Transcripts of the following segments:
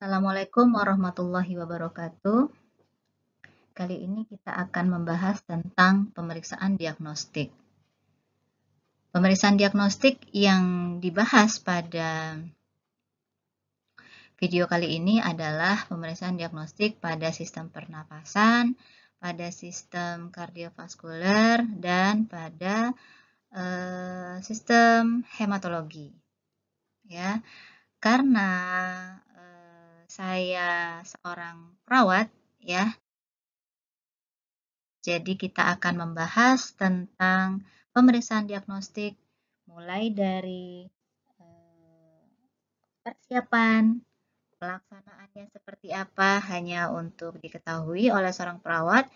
Assalamualaikum warahmatullahi wabarakatuh. Kali ini kita akan membahas tentang pemeriksaan diagnostik. Pemeriksaan diagnostik yang dibahas pada video kali ini adalah pemeriksaan diagnostik pada sistem pernapasan, pada sistem kardiovaskuler, dan pada uh, sistem hematologi. Ya, karena saya seorang perawat ya. Jadi kita akan membahas tentang pemeriksaan diagnostik mulai dari eh, persiapan pelaksanaannya seperti apa hanya untuk diketahui oleh seorang perawat.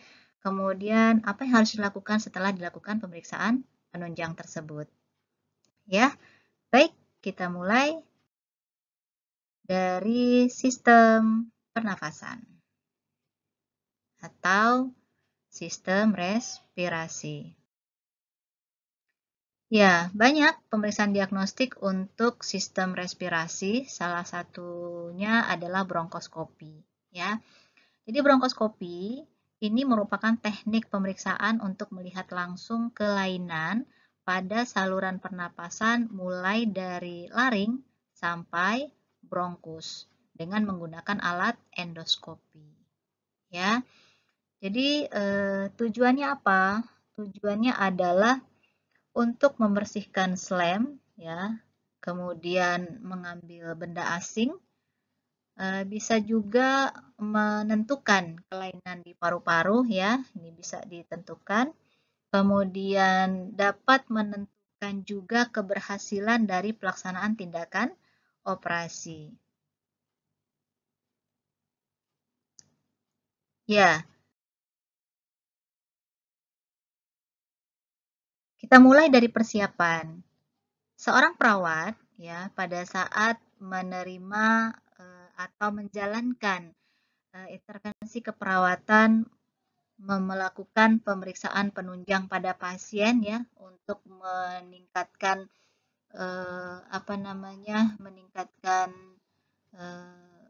Kemudian apa yang harus dilakukan setelah dilakukan pemeriksaan penunjang tersebut. Ya. Baik, kita mulai dari sistem pernafasan atau sistem respirasi. Ya, banyak pemeriksaan diagnostik untuk sistem respirasi, salah satunya adalah bronkoskopi, ya. Jadi bronkoskopi ini merupakan teknik pemeriksaan untuk melihat langsung kelainan pada saluran pernapasan mulai dari laring sampai bronkus dengan menggunakan alat endoskopi. Ya. Jadi eh, tujuannya apa? Tujuannya adalah untuk membersihkan slam ya. Kemudian mengambil benda asing eh, bisa juga menentukan kelainan di paru-paru ya, ini bisa ditentukan. Kemudian dapat menentukan juga keberhasilan dari pelaksanaan tindakan operasi. Ya. Kita mulai dari persiapan. Seorang perawat ya pada saat menerima eh, atau menjalankan eh, intervensi keperawatan melakukan pemeriksaan penunjang pada pasien ya untuk meningkatkan eh, apa namanya meningkatkan eh,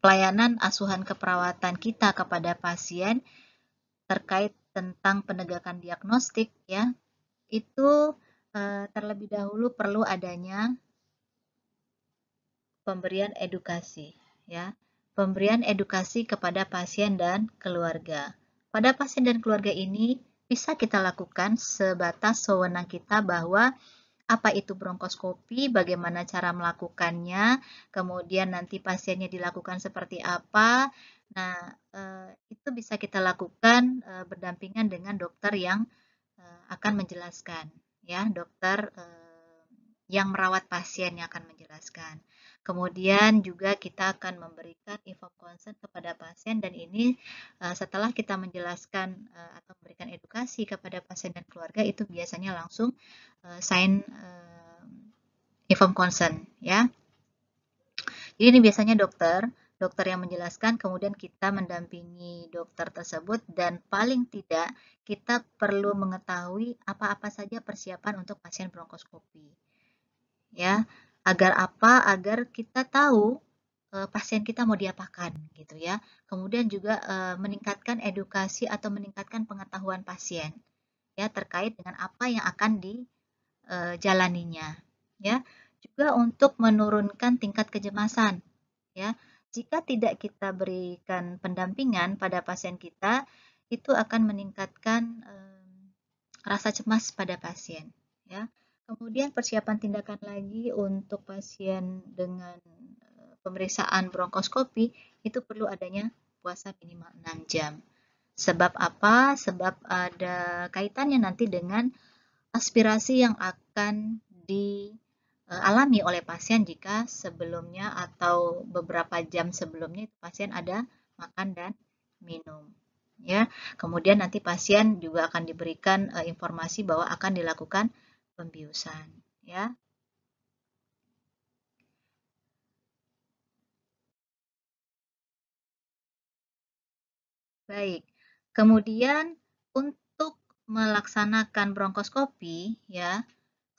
pelayanan asuhan keperawatan kita kepada pasien terkait tentang penegakan diagnostik ya itu eh, terlebih dahulu perlu adanya pemberian edukasi ya pemberian edukasi kepada pasien dan keluarga pada pasien dan keluarga ini bisa kita lakukan sebatas sewenang kita bahwa apa itu bronkoskopi, bagaimana cara melakukannya, kemudian nanti pasiennya dilakukan seperti apa. Nah, eh, itu bisa kita lakukan eh, berdampingan dengan dokter yang eh, akan menjelaskan, ya, dokter yang merawat pasien yang akan menjelaskan. Kemudian juga kita akan memberikan inform consent kepada pasien dan ini eh, setelah kita menjelaskan eh, atau memberikan edukasi kepada pasien dan keluarga itu biasanya langsung eh, sign inform consent ya. Jadi ini biasanya dokter dokter yang menjelaskan, kemudian kita mendampingi dokter tersebut, dan paling tidak kita perlu mengetahui apa-apa saja persiapan untuk pasien bronkoskopi. Ya, Agar apa? Agar kita tahu e, pasien kita mau diapakan gitu ya. Kemudian juga e, meningkatkan edukasi atau meningkatkan pengetahuan pasien ya terkait dengan apa yang akan dijalaninya eh, e, ya. Juga untuk menurunkan tingkat kecemasan ya. Jika tidak kita berikan pendampingan pada pasien kita, itu akan meningkatkan e, rasa cemas pada pasien ya. Kemudian persiapan tindakan lagi untuk pasien dengan eh, pemeriksaan bronkoskopi itu perlu adanya puasa minimal 6 jam. Sebab apa? Sebab ada kaitannya nanti dengan aspirasi yang akan dialami eh, oleh pasien jika sebelumnya atau beberapa jam sebelumnya pasien ada makan dan minum. Ya, kemudian nanti pasien juga akan diberikan eh, informasi bahwa akan dilakukan pembiusan ya. Baik. Kemudian untuk melaksanakan bronkoskopi ya,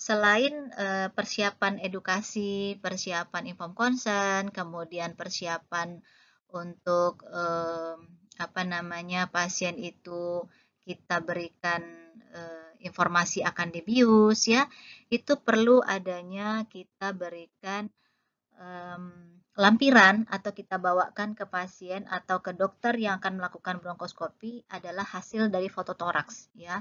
selain e, persiapan edukasi, persiapan inform konsen, kemudian persiapan untuk e, apa namanya pasien itu kita berikan e, informasi akan dibius ya itu perlu adanya kita berikan um, lampiran atau kita bawakan ke pasien atau ke dokter yang akan melakukan bronkoskopi adalah hasil dari foto fototoraks ya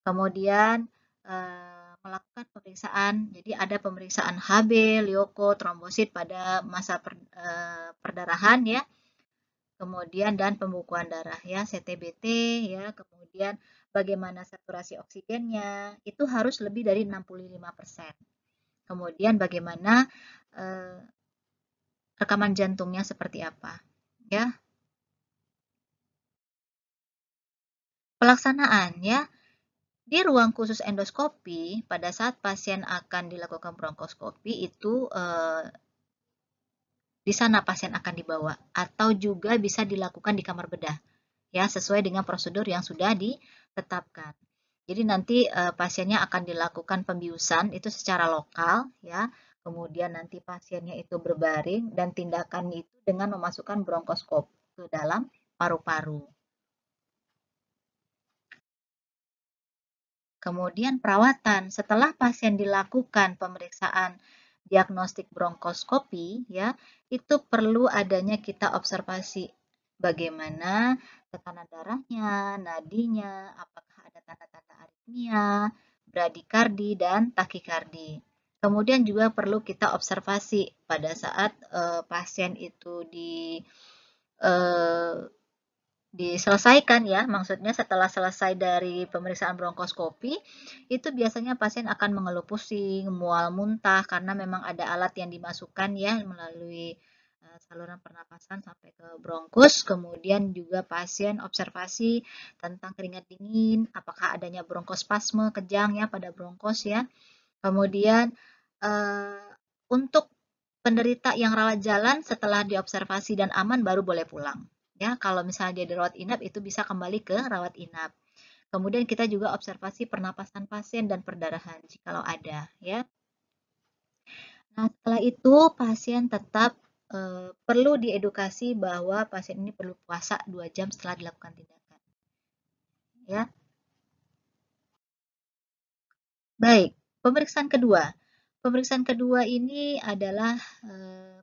kemudian eh, melakukan pemeriksaan jadi ada pemeriksaan HB, leuko, trombosit pada masa per, eh, perdarahan ya kemudian dan pembukuan darah ya CTBT ya kemudian bagaimana saturasi oksigennya itu harus lebih dari 65% kemudian bagaimana eh, rekaman jantungnya seperti apa ya pelaksanaan ya di ruang khusus endoskopi, pada saat pasien akan dilakukan bronkoskopi itu eh, di sana pasien akan dibawa atau juga bisa dilakukan di kamar bedah ya sesuai dengan prosedur yang sudah ditetapkan. Jadi nanti e, pasiennya akan dilakukan pembiusan itu secara lokal ya. Kemudian nanti pasiennya itu berbaring dan tindakan itu dengan memasukkan bronkoskop ke dalam paru-paru. Kemudian perawatan. Setelah pasien dilakukan pemeriksaan diagnostik bronkoskopi ya, itu perlu adanya kita observasi bagaimana tekanan darahnya, nadinya, apakah ada tanda-tanda aritmia, bradikardi dan takikardi. Kemudian juga perlu kita observasi pada saat uh, pasien itu di uh, diselesaikan ya, maksudnya setelah selesai dari pemeriksaan bronkoskopi, itu biasanya pasien akan mengeluh pusing, mual muntah karena memang ada alat yang dimasukkan ya melalui eh, saluran pernapasan sampai ke bronkus, kemudian juga pasien observasi tentang keringat dingin, apakah adanya bronkospasme kejang ya pada bronkos ya. Kemudian eh, untuk penderita yang rawat jalan setelah diobservasi dan aman baru boleh pulang. Ya, kalau misalnya dia di rawat inap itu bisa kembali ke rawat inap. Kemudian kita juga observasi pernapasan pasien dan perdarahan kalau ada, ya. Nah, setelah itu pasien tetap e, perlu diedukasi bahwa pasien ini perlu puasa 2 jam setelah dilakukan tindakan. Ya. Baik, pemeriksaan kedua. Pemeriksaan kedua ini adalah e,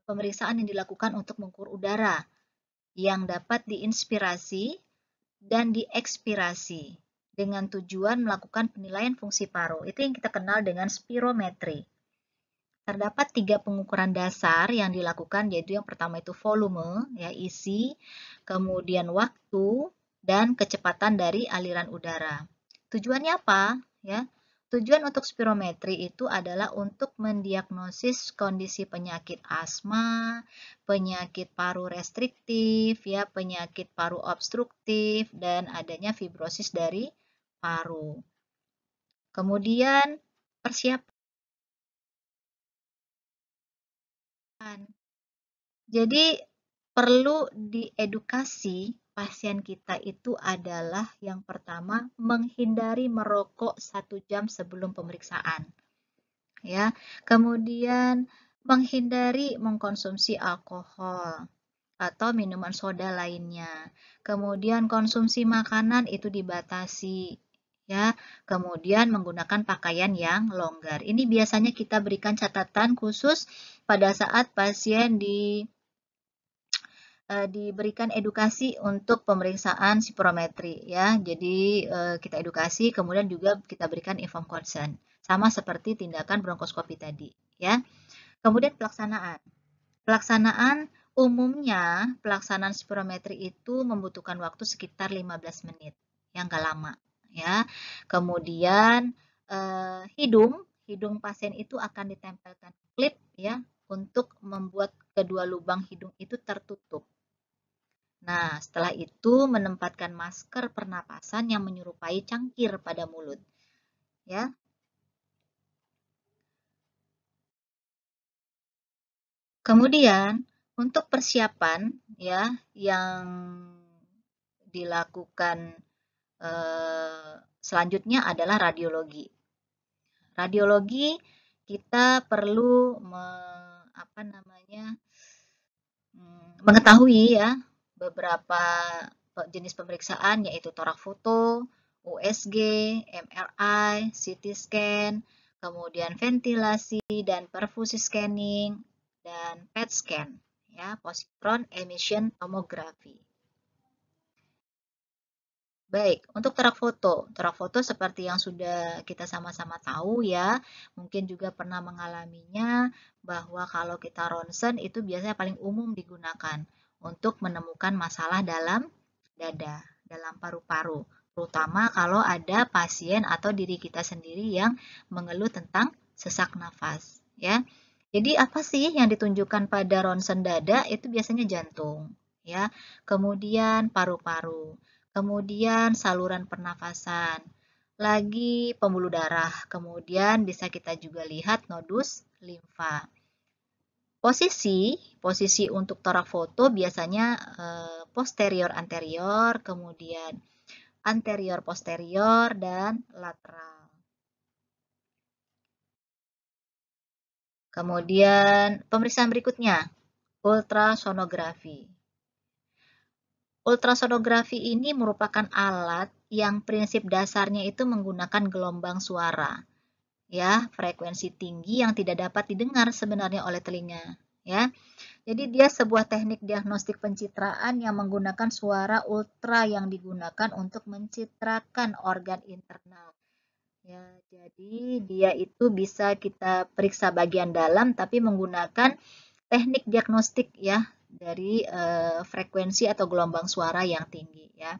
pemeriksaan yang dilakukan untuk mengukur udara yang dapat diinspirasi dan diekspirasi dengan tujuan melakukan penilaian fungsi paru. Itu yang kita kenal dengan spirometri. Terdapat tiga pengukuran dasar yang dilakukan, yaitu yang pertama itu volume, ya isi, kemudian waktu, dan kecepatan dari aliran udara. Tujuannya apa? Ya, Tujuan untuk spirometri itu adalah untuk mendiagnosis kondisi penyakit asma, penyakit paru restriktif, ya, penyakit paru obstruktif dan adanya fibrosis dari paru. Kemudian persiapan. Jadi perlu diedukasi pasien kita itu adalah yang pertama menghindari merokok satu jam sebelum pemeriksaan. Ya, kemudian menghindari mengkonsumsi alkohol atau minuman soda lainnya. Kemudian konsumsi makanan itu dibatasi ya. Kemudian menggunakan pakaian yang longgar. Ini biasanya kita berikan catatan khusus pada saat pasien di Eh, diberikan edukasi untuk pemeriksaan spirometri ya. Jadi eh, kita edukasi kemudian juga kita berikan inform konsen Sama seperti tindakan bronkoskopi tadi ya. Kemudian pelaksanaan. Pelaksanaan umumnya pelaksanaan spirometri itu membutuhkan waktu sekitar 15 menit yang gak lama ya. Kemudian eh, hidung hidung pasien itu akan ditempelkan klip ya untuk membuat kedua lubang hidung itu tertutup. Nah, setelah itu menempatkan masker pernapasan yang menyerupai cangkir pada mulut. Ya. Kemudian, untuk persiapan ya yang dilakukan eh, selanjutnya adalah radiologi. Radiologi kita perlu me apa namanya hmm, mengetahui ya beberapa jenis pemeriksaan yaitu torak foto, USG, MRI, CT scan, kemudian ventilasi dan perfusi scanning dan PET scan ya positron emission tomography. Baik, untuk terak foto. Terak foto seperti yang sudah kita sama-sama tahu ya, mungkin juga pernah mengalaminya bahwa kalau kita ronsen itu biasanya paling umum digunakan untuk menemukan masalah dalam dada, dalam paru-paru. Terutama kalau ada pasien atau diri kita sendiri yang mengeluh tentang sesak nafas. ya. Jadi apa sih yang ditunjukkan pada ronsen dada itu biasanya jantung, ya, kemudian paru-paru kemudian saluran pernafasan, lagi pembuluh darah. Kemudian bisa kita juga lihat nodus limfa. Posisi, posisi untuk torak foto biasanya eh, posterior anterior, kemudian anterior posterior dan lateral. Kemudian pemeriksaan berikutnya, ultrasonografi. Ultrasonografi ini merupakan alat yang prinsip dasarnya itu menggunakan gelombang suara. Ya, frekuensi tinggi yang tidak dapat didengar sebenarnya oleh telinga, ya. Jadi dia sebuah teknik diagnostik pencitraan yang menggunakan suara ultra yang digunakan untuk mencitrakan organ internal. Ya, jadi dia itu bisa kita periksa bagian dalam tapi menggunakan teknik diagnostik ya dari uh, frekuensi atau gelombang suara yang tinggi ya.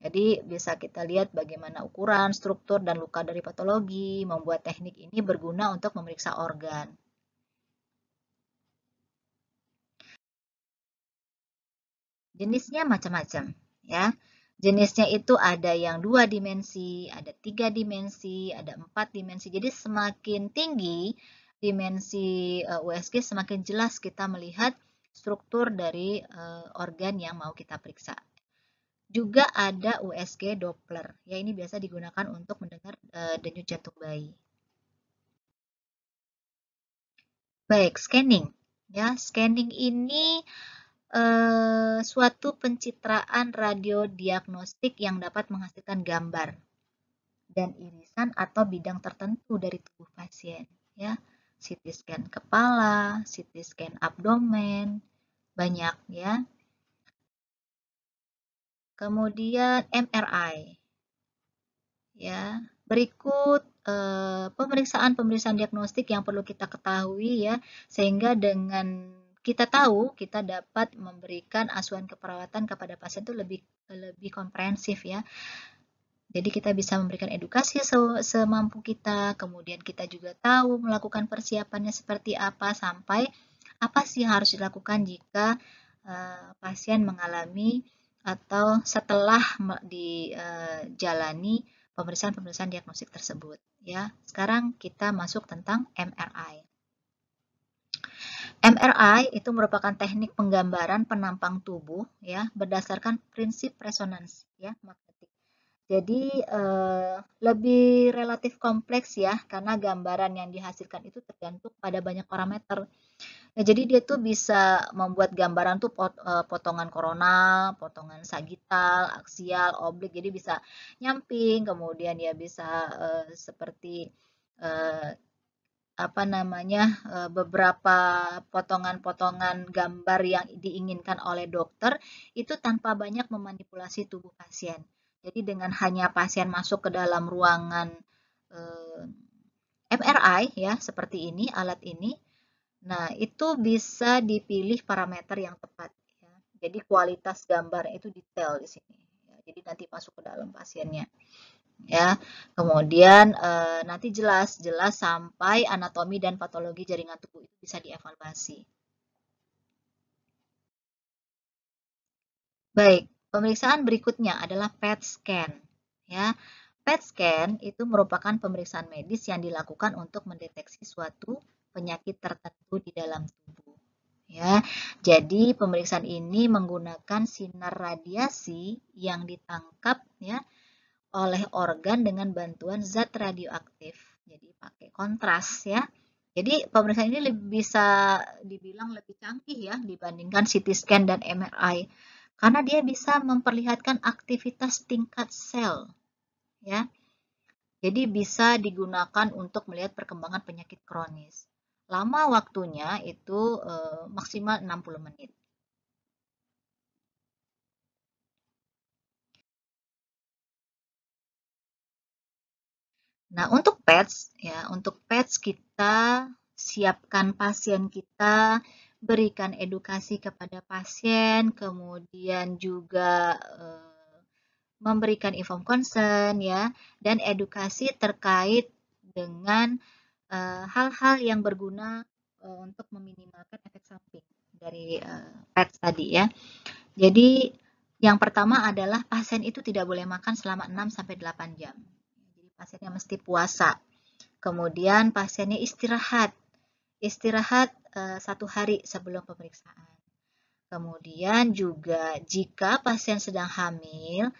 Jadi bisa kita lihat bagaimana ukuran, struktur, dan luka dari patologi membuat teknik ini berguna untuk memeriksa organ. Jenisnya macam-macam ya. Jenisnya itu ada yang dua dimensi, ada tiga dimensi, ada empat dimensi. Jadi semakin tinggi dimensi eh, USG semakin jelas kita melihat struktur dari uh, organ yang mau kita periksa. Juga ada USG Doppler, ya ini biasa digunakan untuk mendengar uh, denyut jantung bayi. Baik, scanning. Ya, scanning ini eh, suatu pencitraan radio diagnostik yang dapat menghasilkan gambar dan irisan atau bidang tertentu dari tubuh pasien, ya. CT scan kepala, CT scan abdomen, banyak ya. Kemudian MRI. Ya, berikut pemeriksaan-pemeriksaan eh, diagnostik yang perlu kita ketahui ya, sehingga dengan kita tahu kita dapat memberikan asuhan keperawatan kepada pasien itu lebih lebih komprehensif ya. Jadi kita bisa memberikan edukasi se semampu kita, kemudian kita juga tahu melakukan persiapannya seperti apa sampai apa sih yang harus dilakukan jika uh, pasien mengalami atau setelah dijalani eh, uh, pemeriksaan-pemeriksaan diagnostik tersebut ya. Sekarang kita masuk tentang MRI. MRI itu merupakan teknik penggambaran penampang tubuh ya berdasarkan prinsip resonansi ya magnetik. Jadi eh, lebih relatif kompleks ya, karena gambaran yang dihasilkan itu tergantung pada banyak parameter. Nah, jadi dia tuh bisa membuat gambaran tuh pot, eh, potongan koronal, potongan sagital, aksial, oblik. Jadi bisa nyamping, kemudian dia bisa eh, seperti eh, apa namanya eh, beberapa potongan-potongan gambar yang diinginkan oleh dokter itu tanpa banyak memanipulasi tubuh pasien. Jadi dengan hanya pasien masuk ke dalam ruangan eh, MRI ya seperti ini alat ini, nah itu bisa dipilih parameter yang tepat. Ya. Jadi kualitas gambar itu detail di sini. Ya. Jadi nanti masuk ke dalam pasiennya ya. Kemudian eh, nanti jelas jelas sampai anatomi dan patologi jaringan tubuh itu bisa dievaluasi. Baik. Pemeriksaan berikutnya adalah PET scan. Ya, PET scan itu merupakan pemeriksaan medis yang dilakukan untuk mendeteksi suatu penyakit tertentu di dalam tubuh. Ya, jadi pemeriksaan ini menggunakan sinar radiasi yang ditangkap ya oleh organ dengan bantuan zat radioaktif. Jadi pakai kontras ya. Jadi pemeriksaan ini lebih bisa dibilang lebih canggih ya dibandingkan CT scan dan MRI karena dia bisa memperlihatkan aktivitas tingkat sel. Ya. Jadi bisa digunakan untuk melihat perkembangan penyakit kronis. Lama waktunya itu e, maksimal 60 menit. Nah, untuk PETS ya, untuk PETS kita siapkan pasien kita berikan edukasi kepada pasien, kemudian juga eh, memberikan inform concern ya dan edukasi terkait dengan eh, hal-hal uh, yang berguna uh, untuk meminimalkan efek samping dari PET tadi ya. Jadi yang pertama adalah pasien itu tidak boleh makan selama 6 sampai 8 jam. Jadi pasiennya mesti puasa. Kemudian pasiennya istirahat istirahat eh, satu hari sebelum pemeriksaan. Kemudian juga jika pasien sedang hamil,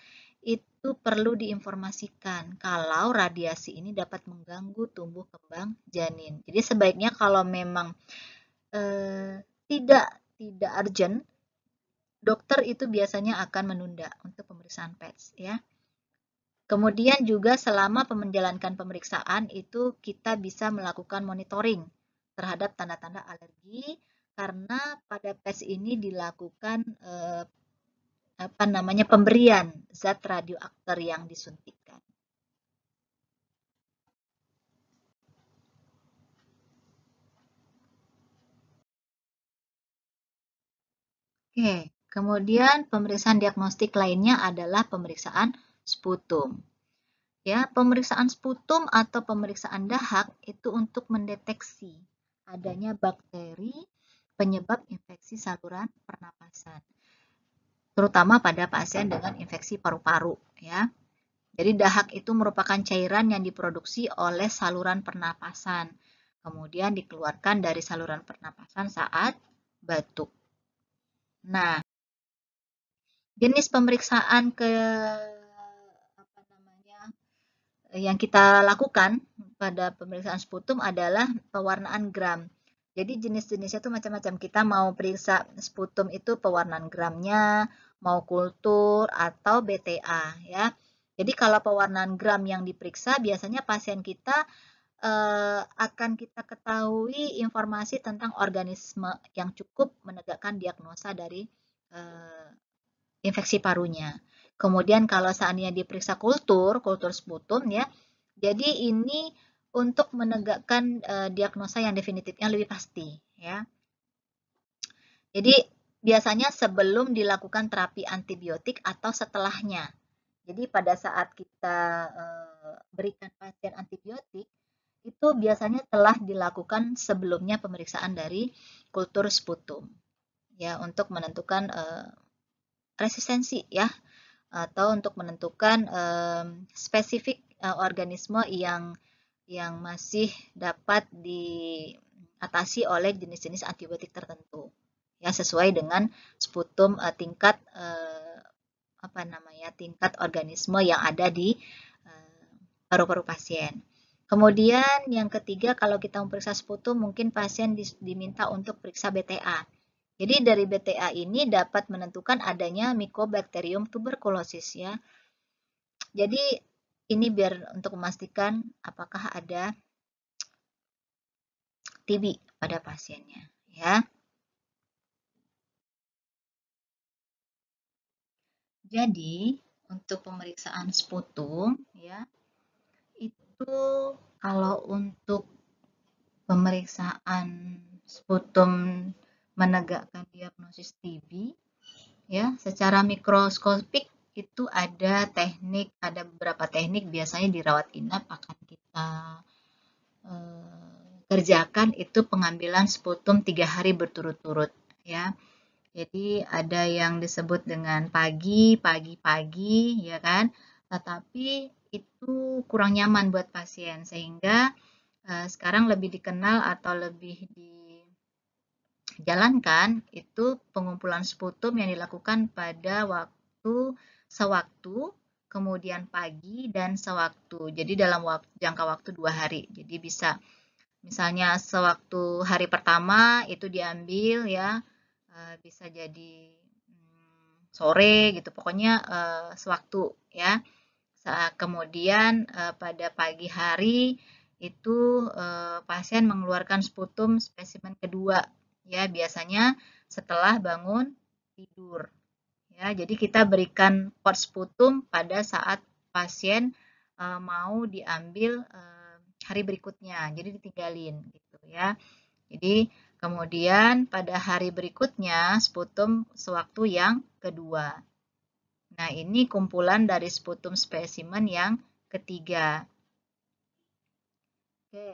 itu perlu diinformasikan kalau radiasi ini dapat mengganggu tumbuh kembang janin. Jadi sebaiknya kalau memang e, tidak tidak urgent, dokter itu biasanya akan menunda untuk pemeriksaan PETS ya. Kemudian juga selama menjalankan pemeriksaan itu kita bisa melakukan monitoring terhadap tanda-tanda alergi karena pada tes ini dilakukan eh, apa namanya pemberian zat radioaktif yang disuntikkan. Oke, kemudian pemeriksaan diagnostik lainnya adalah pemeriksaan sputum. Ya, pemeriksaan sputum atau pemeriksaan dahak itu untuk mendeteksi adanya bakteri penyebab infeksi saluran pernapasan, terutama pada pasien dengan infeksi paru-paru. Ya, jadi dahak itu merupakan cairan yang diproduksi oleh saluran pernapasan, kemudian dikeluarkan dari saluran pernapasan saat batuk. Nah, jenis pemeriksaan ke yang kita lakukan pada pemeriksaan sputum adalah pewarnaan gram. Jadi jenis-jenisnya itu macam-macam. Kita mau periksa sputum itu pewarnaan gramnya, mau kultur atau BTA ya. Jadi kalau pewarnaan gram yang diperiksa biasanya pasien kita eh, akan kita ketahui informasi tentang organisme yang cukup menegakkan diagnosa dari eh, infeksi parunya. Kemudian kalau seandainya diperiksa kultur, kultur sputum ya. Jadi ini untuk menegakkan uh, diagnosa yang definitif yang lebih pasti ya. Jadi biasanya sebelum dilakukan terapi antibiotik atau setelahnya. Jadi pada saat kita uh, berikan pasien antibiotik itu biasanya telah dilakukan sebelumnya pemeriksaan dari kultur sputum ya untuk menentukan uh, resistensi ya atau untuk menentukan spesifik uh, organisme yang yang masih dapat diatasi oleh jenis-jenis antibiotik tertentu ya sesuai dengan sputum uh, tingkat uh, apa namanya tingkat organisme yang ada di eh, paru-paru uh, pasien. Kemudian yang ketiga kalau kita memeriksa sputum mungkin pasien diminta untuk periksa BTA. Jadi dari BTA ini dapat menentukan adanya Mycobacterium tuberculosis ya. Jadi ini biar untuk memastikan apakah ada TB pada pasiennya, ya. Jadi, untuk pemeriksaan sputum ya, itu kalau untuk pemeriksaan sputum menegakkan diagnosis TB ya, secara mikroskopik itu ada teknik, ada beberapa teknik biasanya dirawat inap akan kita eh, kerjakan itu pengambilan sputum tiga hari berturut-turut ya. Jadi ada yang disebut dengan pagi, pagi-pagi ya kan. Tetapi itu kurang nyaman buat pasien sehingga eh, sekarang lebih dikenal atau lebih dijalankan itu pengumpulan sputum yang dilakukan pada waktu sewaktu, kemudian pagi, dan sewaktu. Jadi dalam waktu, jangka waktu dua hari. Jadi bisa misalnya sewaktu hari pertama itu diambil ya eh, bisa jadi hmm, sore gitu pokoknya eh, sewaktu ya kemudian eh, pada pagi hari itu pasien mengeluarkan sputum spesimen kedua ya biasanya setelah bangun tidur Ya, jadi kita berikan postpartum pada saat pasien e, mau diambil e, hari berikutnya. Jadi ditinggalin gitu ya. Jadi kemudian pada hari berikutnya sputum sewaktu yang kedua. Nah, ini kumpulan dari sputum spesimen yang ketiga. Oke,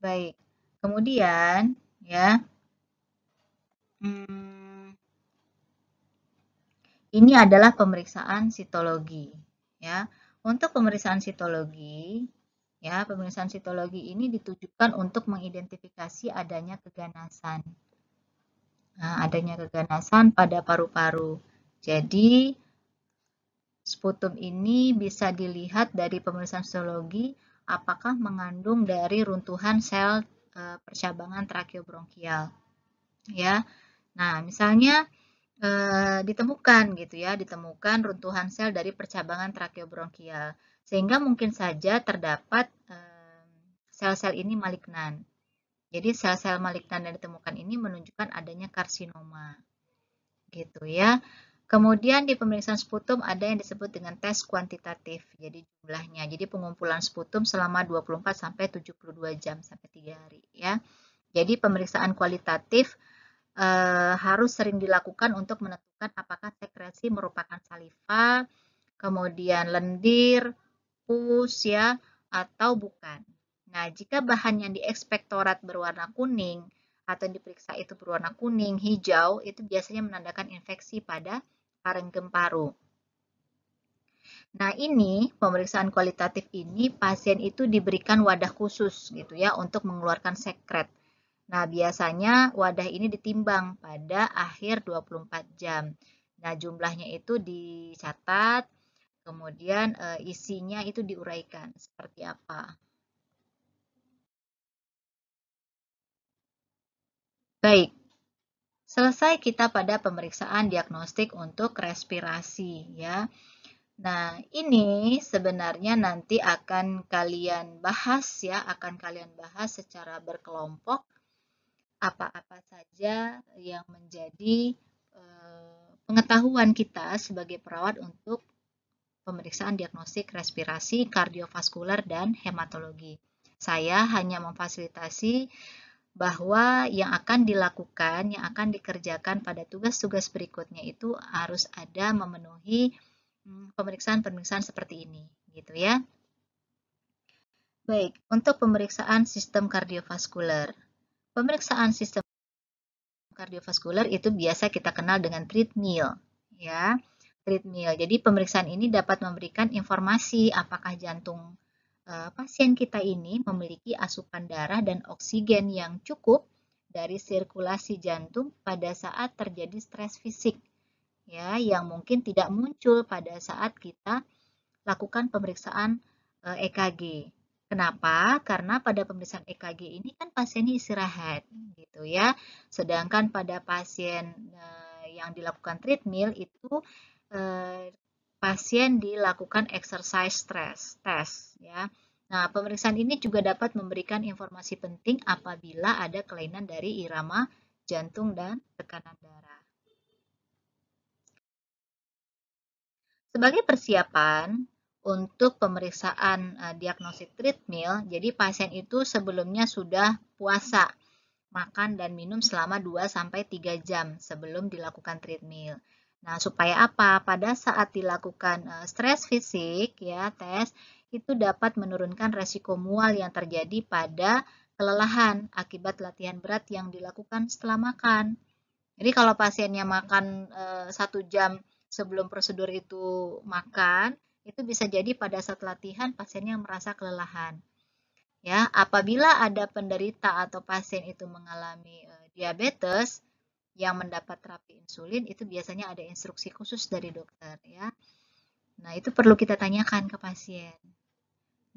baik. Kemudian ya. Hmm, ini adalah pemeriksaan sitologi, ya. Untuk pemeriksaan sitologi, ya, pemeriksaan sitologi ini ditujukan untuk mengidentifikasi adanya keganasan. Nah, adanya keganasan pada paru-paru. Jadi, sputum ini bisa dilihat dari pemeriksaan sitologi apakah mengandung dari runtuhan sel e, percabangan trakeobronkial. Ya. Nah, misalnya e, ditemukan gitu ya, ditemukan runtuhan sel dari percabangan trakeobronkial. Sehingga mungkin saja terdapat eh, sel-sel ini malignan. Jadi sel-sel malignan yang ditemukan ini menunjukkan adanya karsinoma. Gitu ya. Kemudian di pemeriksaan sputum ada yang disebut dengan tes kuantitatif, jadi jumlahnya. Jadi pengumpulan sputum selama 24 sampai 72 jam sampai 3 hari ya. Jadi pemeriksaan kualitatif eh, harus sering dilakukan untuk menentukan apakah sekresi merupakan saliva, kemudian lendir, pus ya atau bukan. Nah, jika bahan yang di ekspektorat berwarna kuning atau yang diperiksa itu berwarna kuning, hijau, itu biasanya menandakan infeksi pada parenkem paru. Nah, ini pemeriksaan kualitatif ini pasien itu diberikan wadah khusus gitu ya untuk mengeluarkan sekret. Nah, biasanya wadah ini ditimbang pada akhir 24 jam. Nah, jumlahnya itu dicatat, kemudian e, isinya itu diuraikan seperti apa. Baik, selesai kita pada pemeriksaan diagnostik untuk respirasi ya. Nah, ini sebenarnya nanti akan kalian bahas ya, akan kalian bahas secara berkelompok apa-apa saja yang menjadi eh, pengetahuan kita sebagai perawat untuk pemeriksaan diagnostik respirasi, kardiovaskular, dan hematologi. Saya hanya memfasilitasi bahwa yang akan dilakukan, yang akan dikerjakan pada tugas-tugas berikutnya itu harus ada memenuhi hmm, pemeriksaan-pemeriksaan seperti ini, gitu ya. Baik, untuk pemeriksaan sistem kardiovaskular. Pemeriksaan sistem kardiovaskular itu biasa kita kenal dengan treadmill, ya. Treadmill. Jadi pemeriksaan ini dapat memberikan informasi apakah jantung e, pasien kita ini memiliki asupan darah dan oksigen yang cukup dari sirkulasi jantung pada saat terjadi stres fisik ya yang mungkin tidak muncul pada saat kita lakukan pemeriksaan EKG. Eh, e Kenapa? Karena pada pemeriksaan EKG ini kan pasiennya istirahat gitu ya. Sedangkan pada pasien eh, yang dilakukan treadmill itu eh, pasien dilakukan exercise stress test ya. Nah, pemeriksaan ini juga dapat memberikan informasi penting apabila ada kelainan dari irama jantung dan tekanan darah. Sebagai persiapan, untuk pemeriksaan uh, diagnosis treadmill, jadi pasien itu sebelumnya sudah puasa, makan dan minum selama 2-3 jam sebelum dilakukan treadmill. Nah, supaya apa? Pada saat dilakukan uh, stres fisik, ya, tes, itu dapat menurunkan resiko mual yang terjadi pada kelelahan akibat latihan berat yang dilakukan setelah makan. Jadi kalau pasiennya makan eh, satu 1 jam sebelum prosedur itu makan, itu bisa jadi pada saat latihan pasiennya merasa kelelahan. Ya, apabila ada penderita atau pasien itu mengalami e, diabetes yang mendapat terapi insulin itu biasanya ada instruksi khusus dari dokter ya. Nah, itu perlu kita tanyakan ke pasien.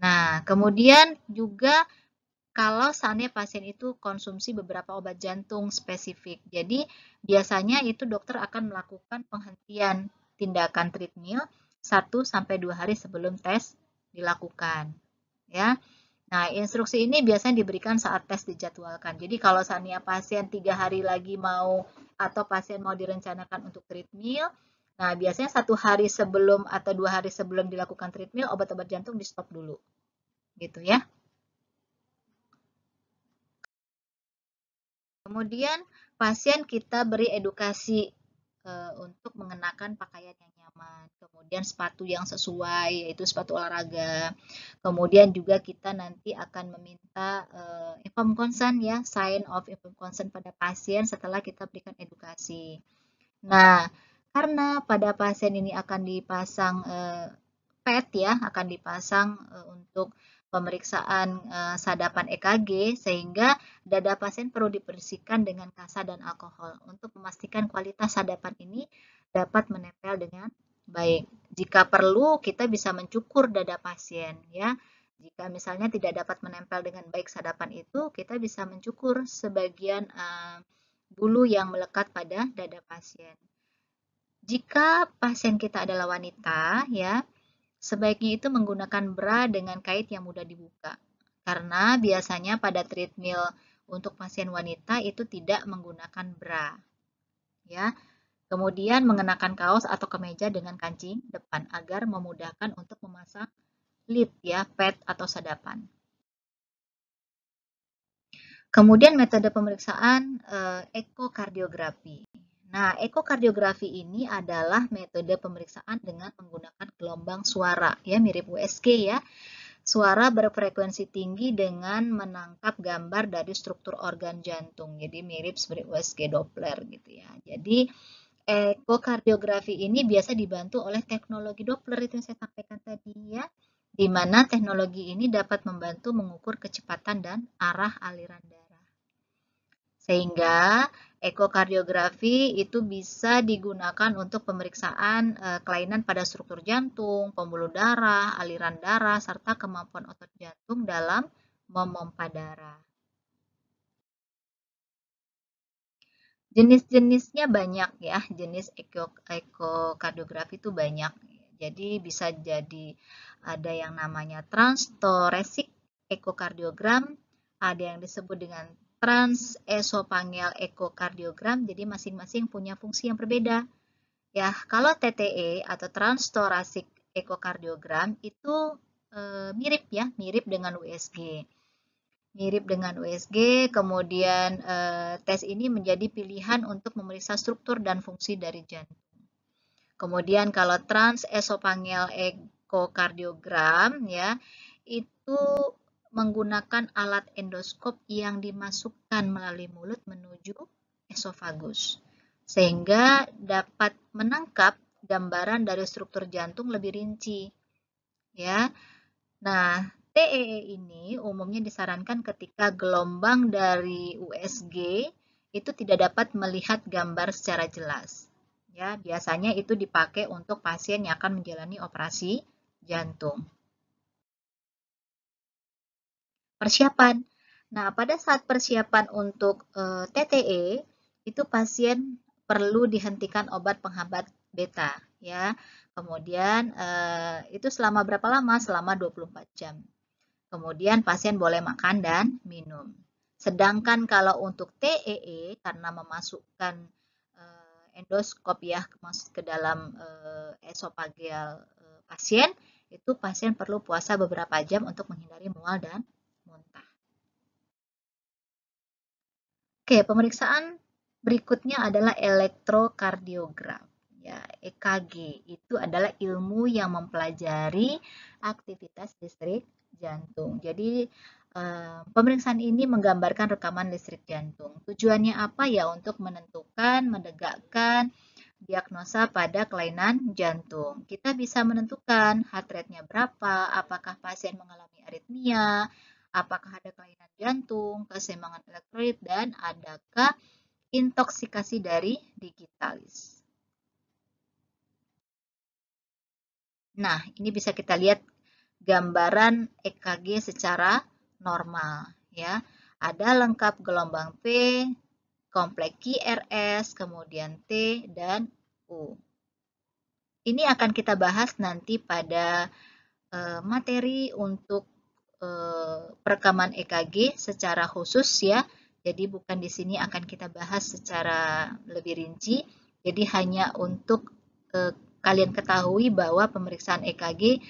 Nah, kemudian juga kalau seandainya pasien itu konsumsi beberapa obat jantung spesifik. Jadi, biasanya itu dokter akan melakukan penghentian tindakan treadmill 1 sampai 2 hari sebelum tes dilakukan. Ya. Nah, instruksi ini biasanya diberikan saat tes dijadwalkan. Jadi kalau seandainya pasien tiga hari lagi mau atau pasien mau direncanakan untuk treadmill, nah biasanya satu hari sebelum atau dua hari sebelum dilakukan treadmill, obat-obat jantung di stop dulu. Gitu ya. Kemudian pasien kita beri edukasi e, untuk mengenakan pakaian yang nyaman, kemudian sepatu yang sesuai yaitu sepatu olahraga. Kemudian juga kita nanti akan meminta e, inform consent ya, sign of inform consent pada pasien setelah kita berikan edukasi. Nah, karena pada pasien ini akan dipasang e, eh, PET ya, akan dipasang e, untuk pemeriksaan eh, e, sadapan EKG sehingga dada pasien perlu dibersihkan dengan kasa dan alkohol untuk memastikan kualitas sadapan ini dapat menempel dengan baik. Jika perlu kita bisa mencukur dada pasien ya. Jika misalnya tidak dapat menempel dengan baik sadapan itu, kita bisa mencukur sebagian uh, bulu yang melekat pada dada pasien. Jika pasien kita adalah wanita ya, Sebaiknya itu menggunakan bra dengan kait yang mudah dibuka. Karena biasanya pada treadmill untuk pasien wanita itu tidak menggunakan bra. Ya. Kemudian mengenakan kaos atau kemeja dengan kancing depan agar memudahkan untuk memasang lid ya, pad atau sadapan. Kemudian metode pemeriksaan e, ekokardiografi. Nah, ekokardiografi ini adalah metode pemeriksaan dengan menggunakan gelombang suara ya mirip USG ya. Suara berfrekuensi tinggi dengan menangkap gambar dari struktur organ jantung. Jadi mirip seperti USG Doppler gitu ya. Jadi ekokardiografi ini biasa dibantu oleh teknologi Doppler itu yang saya sampaikan tadi ya. Di mana teknologi ini dapat membantu mengukur kecepatan dan arah aliran darah. Sehingga Ekokardiografi itu bisa digunakan untuk pemeriksaan eh, kelainan pada struktur jantung, pembuluh darah, aliran darah, serta kemampuan otot jantung dalam memompa darah. Jenis-jenisnya banyak ya, jenis ekokardiografi itu banyak. Jadi bisa jadi ada yang namanya transtoresik ekokardiogram, ada yang disebut dengan Transesopangial ekokardiogram. Jadi masing-masing punya fungsi yang berbeda. Ya, kalau TTE atau transtorasik ekokardiogram itu e, mirip ya, mirip dengan USG. Mirip dengan USG, kemudian e, tes ini menjadi pilihan untuk memeriksa struktur dan fungsi dari jantung. Kemudian kalau Transesopangial ekokardiogram ya, itu menggunakan alat endoskop yang dimasukkan melalui mulut menuju esofagus, sehingga dapat menangkap gambaran dari struktur jantung lebih rinci. Ya, nah TEE e ini umumnya disarankan ketika gelombang dari USG itu tidak dapat melihat gambar secara jelas. Ya, biasanya itu dipakai untuk pasien yang akan menjalani operasi jantung. persiapan. Nah, pada saat persiapan untuk eh, e, TTE itu pasien perlu dihentikan obat penghambat beta ya. Kemudian e, itu selama berapa lama? Selama 24 jam. Kemudian pasien boleh makan dan minum. Sedangkan kalau untuk TEE e, karena memasukkan eh, endoskop ya masuk ke dalam e, pasien itu pasien perlu puasa beberapa jam untuk menghindari mual dan Oke, pemeriksaan berikutnya adalah elektrokardiogram. Ya, EKG itu adalah ilmu yang mempelajari aktivitas listrik jantung. Jadi eh, pemeriksaan ini menggambarkan rekaman listrik jantung. Tujuannya apa ya? Untuk menentukan, menegakkan diagnosa pada kelainan jantung. Kita bisa menentukan heart rate-nya berapa, apakah pasien mengalami aritmia, apakah ada kelainan jantung, keseimbangan elektrolit, dan adakah intoksikasi dari digitalis. Nah, ini bisa kita lihat gambaran EKG secara normal. ya. Ada lengkap gelombang P, kompleks QRS, kemudian T, dan U. Ini akan kita bahas nanti pada eh, materi untuk Eh, perekaman EKG secara khusus ya. Jadi bukan di sini akan kita bahas secara lebih rinci. Jadi hanya untuk e, kalian ketahui bahwa pemeriksaan EKG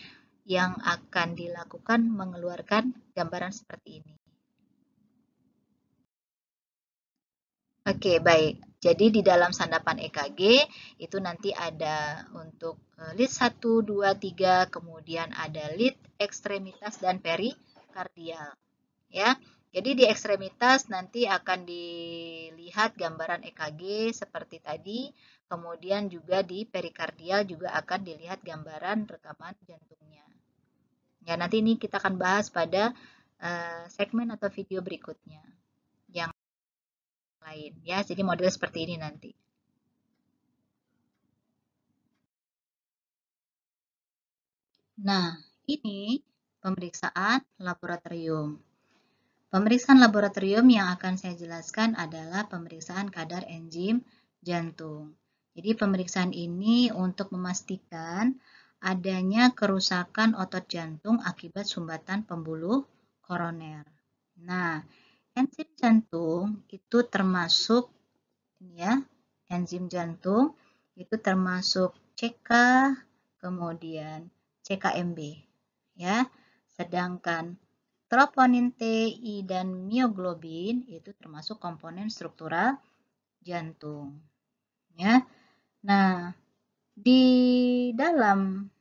yang akan dilakukan mengeluarkan gambaran seperti ini. Oke, baik. Jadi di dalam sandapan EKG itu nanti ada untuk lead 1, 2, 3, kemudian ada lead ekstremitas dan perikardial. Ya. Jadi di ekstremitas nanti akan dilihat gambaran EKG seperti tadi, kemudian juga di perikardial juga akan dilihat gambaran rekaman jantungnya. Ya, nanti ini kita akan bahas pada uh, segmen atau video berikutnya lain ya. Jadi model seperti ini nanti. Nah, ini pemeriksaan laboratorium. Pemeriksaan laboratorium yang akan saya jelaskan adalah pemeriksaan kadar enzim jantung. Jadi pemeriksaan ini untuk memastikan adanya kerusakan otot jantung akibat sumbatan pembuluh koroner. Nah, Enzim jantung itu termasuk ya, enzim jantung itu termasuk CK kemudian CKMB ya. Sedangkan troponin TI dan mioglobin itu termasuk komponen struktural jantung ya. Nah, di dalam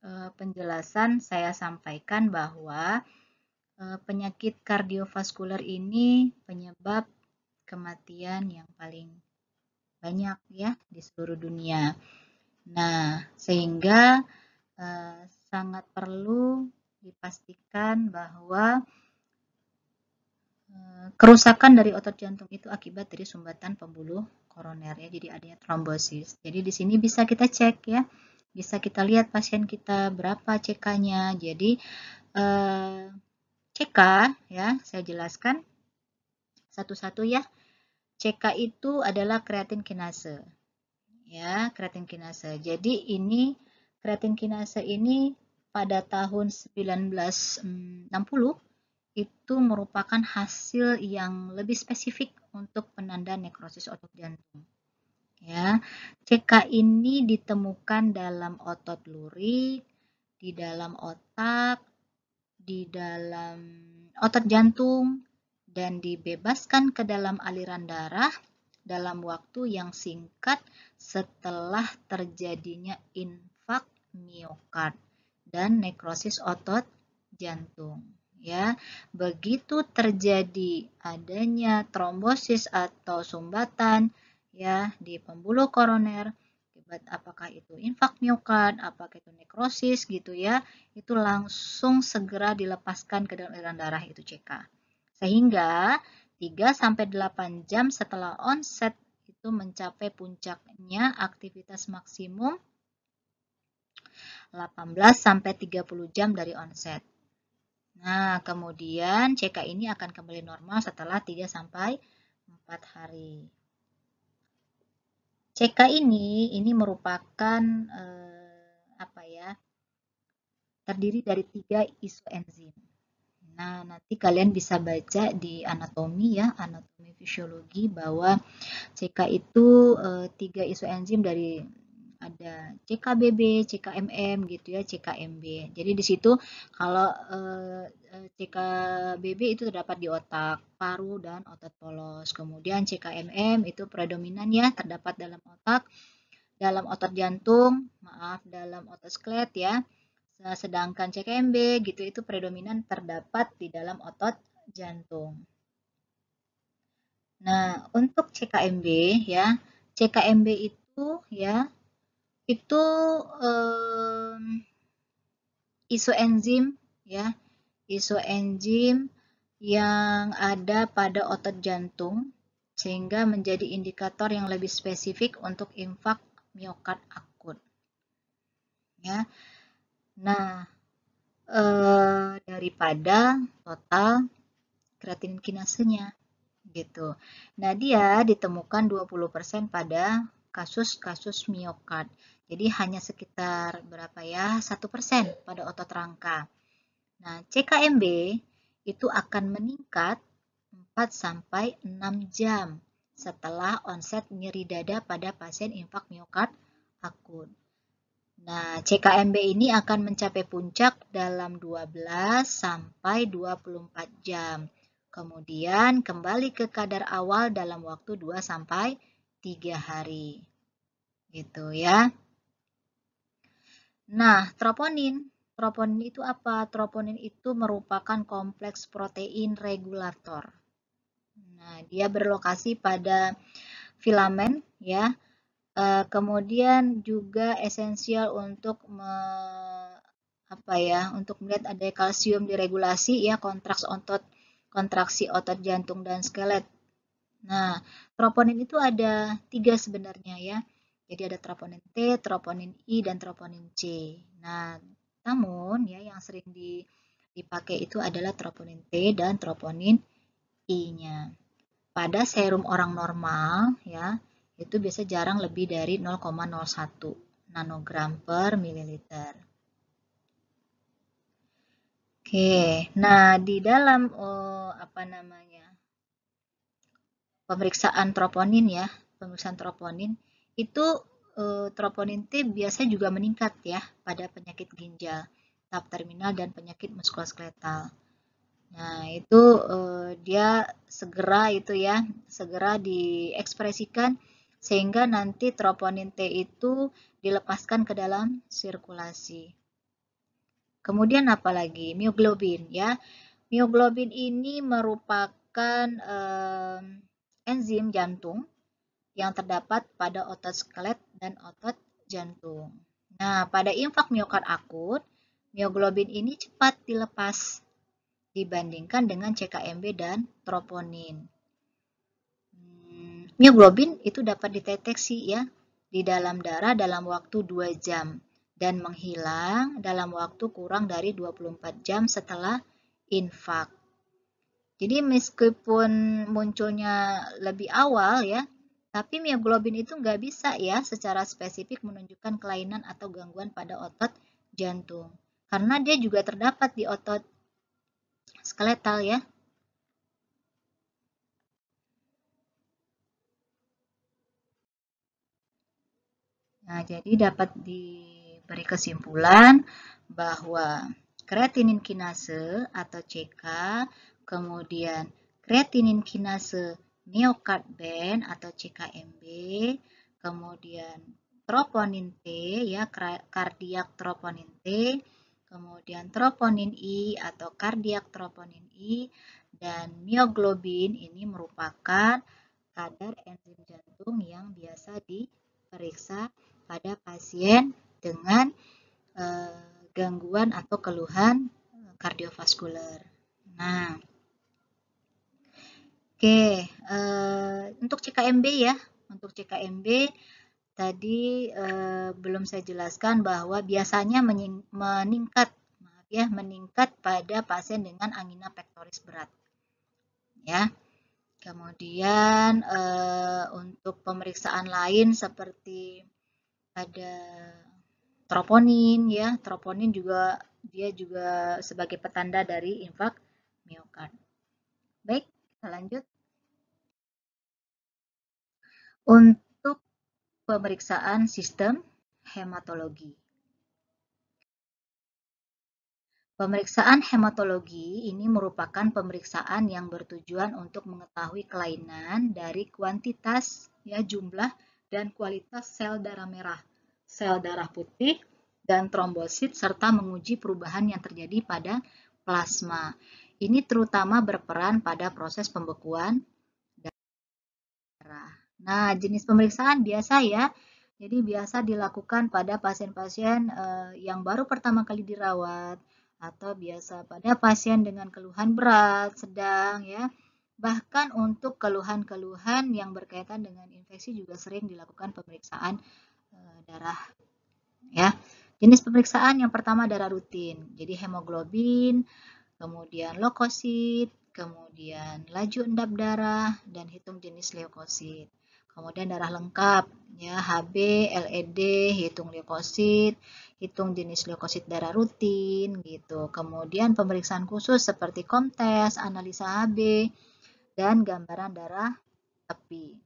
eh, penjelasan saya sampaikan bahwa Eh, penyakit kardiovaskular ini penyebab kematian yang paling banyak ya di seluruh dunia. Nah, sehingga eh, sangat perlu dipastikan bahwa eh, kerusakan dari otot jantung itu akibat dari sumbatan pembuluh koroner ya. Jadi adanya trombosis. Jadi di sini bisa kita cek ya. Bisa kita lihat pasien kita berapa CK-nya. Jadi eh, CK ya, saya jelaskan satu-satu ya. CK itu adalah kreatin kinase. Ya, kreatin kinase. Jadi ini kreatin kinase ini pada tahun 1960 itu merupakan hasil yang lebih spesifik untuk penanda nekrosis otot jantung. Ya, CK ini ditemukan dalam otot lurik, di dalam otak, di dalam otot jantung dan dibebaskan ke dalam aliran darah dalam waktu yang singkat setelah terjadinya infak miokard dan nekrosis otot jantung ya. Begitu terjadi adanya trombosis atau sumbatan ya di pembuluh koroner, obat, apakah itu infak miokard, apakah itu nekrosis gitu ya, itu langsung segera dilepaskan ke dalam aliran darah itu CK. Sehingga 3 sampai 8 jam setelah onset itu mencapai puncaknya aktivitas maksimum 18 sampai 30 jam dari onset. Nah, kemudian CK ini akan kembali normal setelah 3 sampai 4 hari. CK ini ini merupakan eh, apa ya terdiri dari tiga isoenzim. Nah nanti kalian bisa baca di anatomi ya anatomi fisiologi bahwa CK itu eh, tiga isoenzim dari ada CKBB, CKMM gitu ya, CKMB. Jadi di situ kalau eh, eh CKBB itu terdapat di otak, paru dan otot polos. Kemudian CKMM itu predominan ya terdapat dalam otak, dalam otot jantung, maaf dalam otot sklet ya. Sedangkan CKMB gitu itu predominan terdapat di dalam otot jantung. Nah, untuk CKMB ya, CKMB itu ya itu um, isoenzim ya isoenzim yang ada pada otot jantung sehingga menjadi indikator yang lebih spesifik untuk infak miokard akut. Ya. Nah, e, daripada total kreatinin kinasenya gitu. Nah, dia ditemukan 20% pada kasus-kasus miokard. Jadi hanya sekitar berapa ya? 1% pada otot rangka. Nah, CKMB itu akan meningkat 4 sampai 6 jam setelah onset nyeri dada pada pasien infak miokard akut. Nah, CKMB ini akan mencapai puncak dalam 12 sampai 24 jam. Kemudian kembali ke kadar awal dalam waktu 2 sampai tiga hari gitu ya nah troponin troponin itu apa troponin itu merupakan kompleks protein regulator nah dia berlokasi pada filamen ya e, kemudian juga esensial untuk me, apa ya untuk melihat ada kalsium diregulasi ya kontraks otot kontraksi otot jantung dan skelet Nah, troponin itu ada tiga sebenarnya ya. Jadi ada troponin T, troponin I, dan troponin C. Nah, namun ya yang sering dipakai itu adalah troponin T dan troponin I-nya. Pada serum orang normal ya, itu biasa jarang lebih dari 0,01 nanogram per mililiter. Oke, nah di dalam oh, apa namanya pemeriksaan troponin ya, pemeriksaan troponin itu eh, troponin T biasa juga meningkat ya pada penyakit ginjal, tahap terminal dan penyakit muskuloskeletal. Nah, itu eh, dia segera itu ya, segera diekspresikan sehingga nanti troponin T itu dilepaskan ke dalam sirkulasi. Kemudian apa lagi? Mioglobin ya. Mioglobin ini merupakan eh, enzim jantung yang terdapat pada otot skelet dan otot jantung. Nah, pada infak miokard akut, mioglobin ini cepat dilepas dibandingkan dengan CKMB dan troponin. Hmm, mioglobin itu dapat diteteksi ya di dalam darah dalam waktu 2 jam dan menghilang dalam waktu kurang dari 24 jam setelah infak. Jadi meskipun munculnya lebih awal ya, tapi mioglobin itu nggak bisa ya secara spesifik menunjukkan kelainan atau gangguan pada otot jantung. Karena dia juga terdapat di otot skeletal ya. Nah, jadi dapat diberi kesimpulan bahwa kreatinin kinase atau CK kemudian kreatinin kinase miokard band atau CKMB, kemudian troponin T ya kardiak troponin T, kemudian troponin I atau kardiak troponin I dan mioglobin ini merupakan kadar enzim jantung yang biasa diperiksa pada pasien dengan eh, gangguan atau keluhan kardiovaskuler. Nah, Oke, uh, untuk CKMB ya, untuk CKMB tadi uh, belum saya jelaskan bahwa biasanya meningkat, maaf ya, meningkat pada pasien dengan angina pectoris berat. Ya. Kemudian uh, untuk pemeriksaan lain seperti ada troponin ya, troponin juga dia juga sebagai petanda dari infak pemeriksaan sistem hematologi. Pemeriksaan hematologi ini merupakan pemeriksaan yang bertujuan untuk mengetahui kelainan dari kuantitas, ya jumlah dan kualitas sel darah merah, sel darah putih, dan trombosit serta menguji perubahan yang terjadi pada plasma. Ini terutama berperan pada proses pembekuan, Nah, jenis pemeriksaan biasa ya. Jadi biasa dilakukan pada pasien-pasien eh, yang baru pertama kali dirawat atau biasa pada pasien dengan keluhan berat, sedang ya. Bahkan untuk keluhan-keluhan yang berkaitan dengan infeksi juga sering dilakukan pemeriksaan eh, darah. Ya. Jenis pemeriksaan yang pertama darah rutin. Jadi hemoglobin, kemudian leukosit, kemudian laju endap darah dan hitung jenis leukosit kemudian darah lengkap ya HB, LED, hitung leukosit, hitung jenis leukosit darah rutin gitu. Kemudian pemeriksaan khusus seperti komtes, analisa HB dan gambaran darah tepi.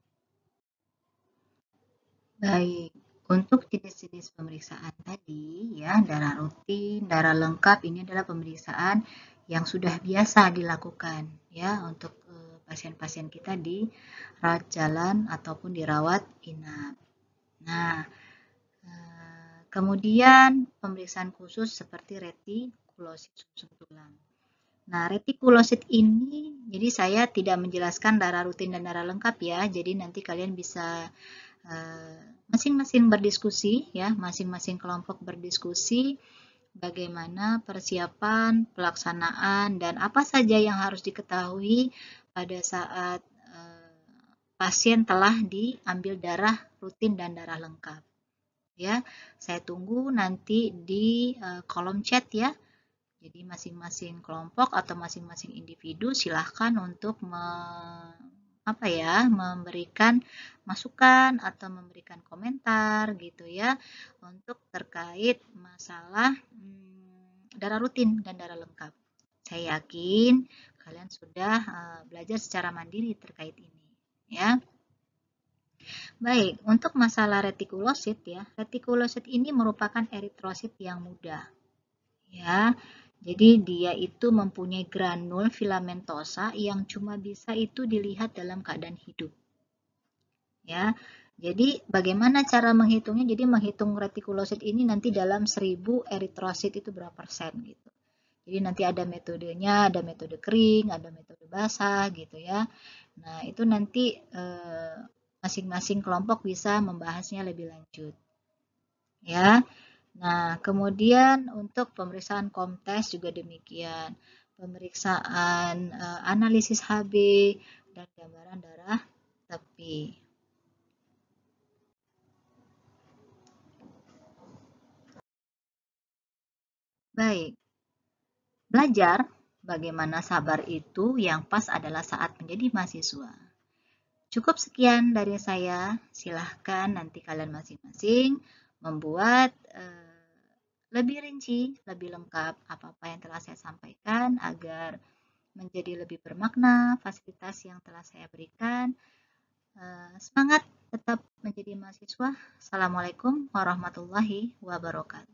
Baik, untuk jenis-jenis pemeriksaan tadi ya, darah rutin, darah lengkap ini adalah pemeriksaan yang sudah biasa dilakukan ya untuk pasien-pasien kita di rawat jalan ataupun dirawat inap. Nah, eh, kemudian pemeriksaan khusus seperti retikulosit sumsum tulang. Nah, retikulosit ini jadi saya tidak menjelaskan darah rutin dan darah lengkap ya. Jadi nanti kalian bisa eh, masing-masing berdiskusi ya, masing-masing kelompok berdiskusi bagaimana persiapan, pelaksanaan, dan apa saja yang harus diketahui pada saat eh, pasien telah diambil darah rutin dan darah lengkap. Ya, saya tunggu nanti di eh, kolom chat ya. Jadi masing-masing kelompok atau masing-masing individu silahkan untuk me, apa ya memberikan masukan atau memberikan komentar gitu ya untuk terkait masalah hmm, darah rutin dan darah lengkap. Saya yakin kalian sudah uh, belajar secara mandiri terkait ini ya. Baik, untuk masalah retikulosit ya, retikulosit ini merupakan eritrosit yang muda. Ya. Jadi dia itu mempunyai granul filamentosa yang cuma bisa itu dilihat dalam keadaan hidup. Ya. Jadi bagaimana cara menghitungnya? Jadi menghitung retikulosit ini nanti dalam 1000 eritrosit itu berapa persen gitu. Jadi nanti ada metodenya, ada metode kering, ada metode basah gitu ya. Nah, itu nanti eh, masing-masing eh, kelompok bisa membahasnya lebih lanjut. Ya. Nah, kemudian untuk pemeriksaan Komtes juga demikian. Pemeriksaan eh, analisis HB dan gambaran darah tepi. Baik, Belajar bagaimana sabar itu yang pas adalah saat menjadi mahasiswa. Cukup sekian dari saya. Silahkan nanti kalian masing-masing membuat eh, lebih rinci, lebih lengkap apa-apa yang telah saya sampaikan agar menjadi lebih bermakna, fasilitas yang telah saya berikan. Eh, semangat tetap menjadi mahasiswa. Assalamualaikum warahmatullahi wabarakatuh.